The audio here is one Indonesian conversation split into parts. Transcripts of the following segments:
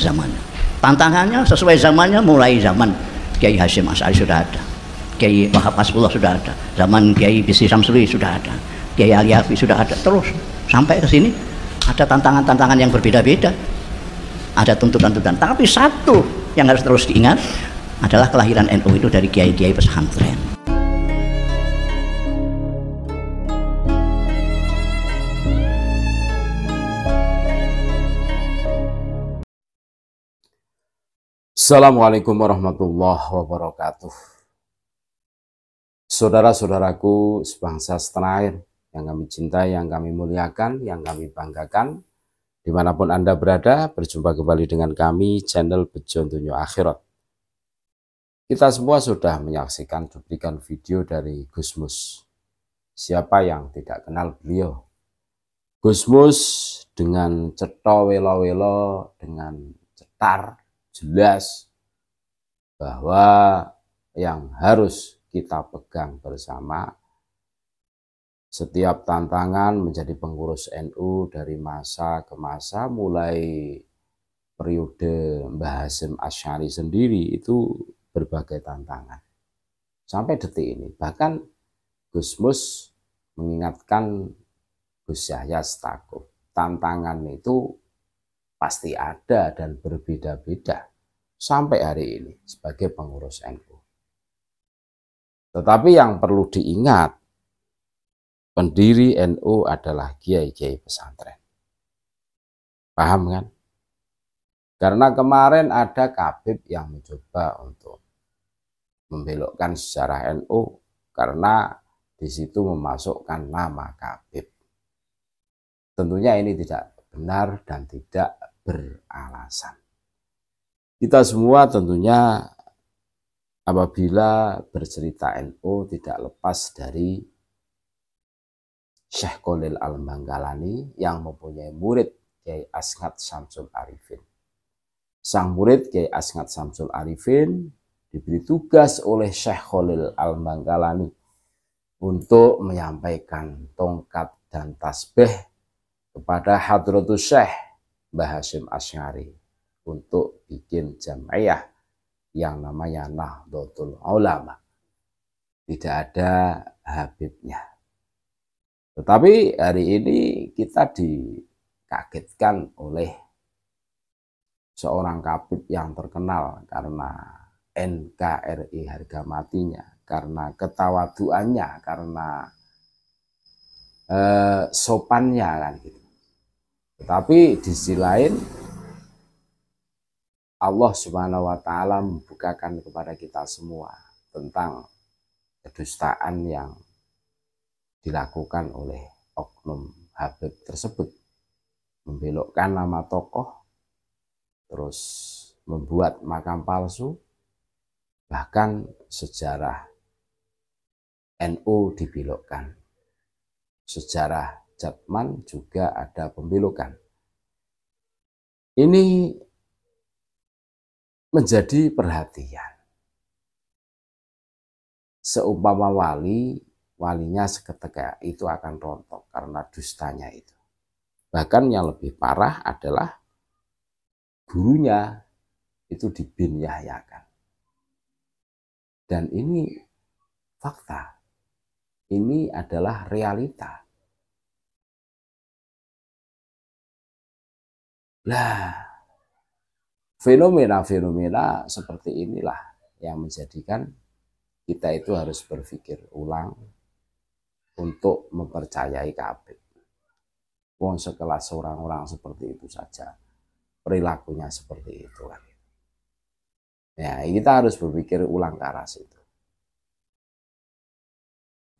zaman. Tantangannya sesuai zamannya mulai zaman Kiai Hasyim As'ari sudah ada. Kiai Wahab Asbullah sudah ada. Zaman Kiai Bisri Samsuri sudah ada. Kiai Ali Afi sudah ada. Terus sampai ke sini ada tantangan-tantangan yang berbeda-beda. Ada tuntutan-tuntutan. Tapi satu yang harus terus diingat adalah kelahiran NU itu dari kiai-kiai pesantren Assalamualaikum warahmatullahi wabarakatuh. Saudara-saudaraku sebangsa setanah yang kami cintai, yang kami muliakan, yang kami banggakan, dimanapun Anda berada, berjumpa kembali dengan kami, channel Bejon Tunyo Akhirat. Kita semua sudah menyaksikan cuplikan video dari Gusmus. Siapa yang tidak kenal beliau? Gusmus dengan cetowelo welo dengan cetar, jelas bahwa yang harus kita pegang bersama setiap tantangan menjadi pengurus NU dari masa ke masa mulai periode Mbah Hasim Asyari sendiri itu berbagai tantangan sampai detik ini bahkan Gus Mus mengingatkan Gus Yahya Stakuf tantangan itu pasti ada dan berbeda-beda sampai hari ini sebagai pengurus NU. Tetapi yang perlu diingat, pendiri NU adalah kiai-kiai pesantren. Paham kan? Karena kemarin ada Kabib yang mencoba untuk membelokkan sejarah NU karena di situ memasukkan nama Kabib. Tentunya ini tidak benar dan tidak beralasan. Kita semua tentunya apabila bercerita NU tidak lepas dari Syekh Kolil Al-Manggalani yang mempunyai murid Kiai Asngat Samsul Arifin. Sang murid Kiai Asngat Samsul Arifin diberi tugas oleh Syekh Kolil Al-Manggalani untuk menyampaikan tongkat dan tasbih kepada Hadratus Syekh Mbah Hasyim Asyari untuk bikin jamiyah yang namanya Nahdlatul Ulama. Tidak ada Habibnya. Tetapi hari ini kita dikagetkan oleh seorang kapit yang terkenal karena NKRI harga matinya, karena ketawaduannya, karena eh, sopannya kan gitu. Tetapi di sisi lain Allah Subhanahu wa taala membukakan kepada kita semua tentang kedustaan yang dilakukan oleh oknum Habib tersebut. Membelokkan nama tokoh, terus membuat makam palsu, bahkan sejarah NU dibelokkan. Sejarah Jatman juga ada pembelokan. Ini menjadi perhatian. Seumpama wali, walinya seketika itu akan rontok karena dustanya itu. Bahkan yang lebih parah adalah gurunya itu dibin yahyakan. Dan ini fakta. Ini adalah realita. Lah, fenomena-fenomena seperti inilah yang menjadikan kita itu harus berpikir ulang untuk mempercayai KB. Wong sekelas orang-orang seperti itu saja perilakunya seperti itu kan. Ya, kita harus berpikir ulang ke arah situ.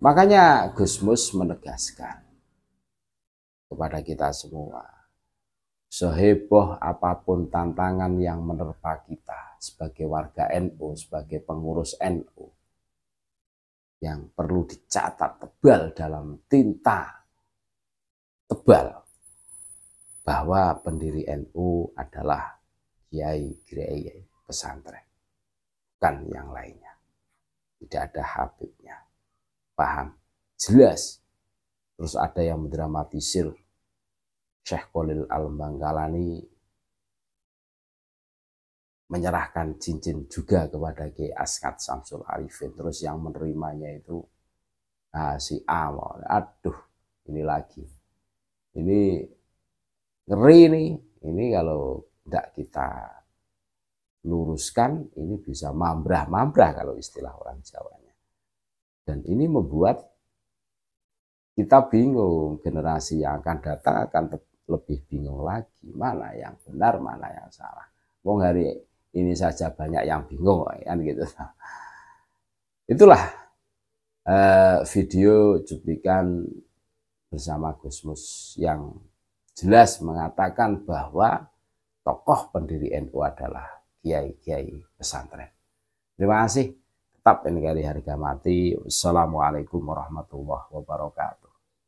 Makanya Gusmus menegaskan kepada kita semua seheboh apapun tantangan yang menerpa kita sebagai warga NU, sebagai pengurus NU yang perlu dicatat tebal dalam tinta tebal bahwa pendiri NU adalah Kiai Kiai pesantren bukan yang lainnya tidak ada Habibnya paham jelas terus ada yang mendramatisir Syekh Khalil al ini menyerahkan cincin juga kepada Ki Askat Samsul Arifin. Terus yang menerimanya itu nah, si Awal. Aduh, ini lagi. Ini ngeri nih. Ini kalau tidak kita luruskan, ini bisa mambrah-mambrah kalau istilah orang Jawanya. Dan ini membuat kita bingung generasi yang akan datang akan lebih bingung lagi mana yang benar mana yang salah wong hari ini saja banyak yang bingung kan gitu itulah eh, video cuplikan bersama Gusmus yang jelas mengatakan bahwa tokoh pendiri NU adalah kiai-kiai pesantren. Terima kasih. Tetap NKRI harga mati. Wassalamualaikum warahmatullahi wabarakatuh.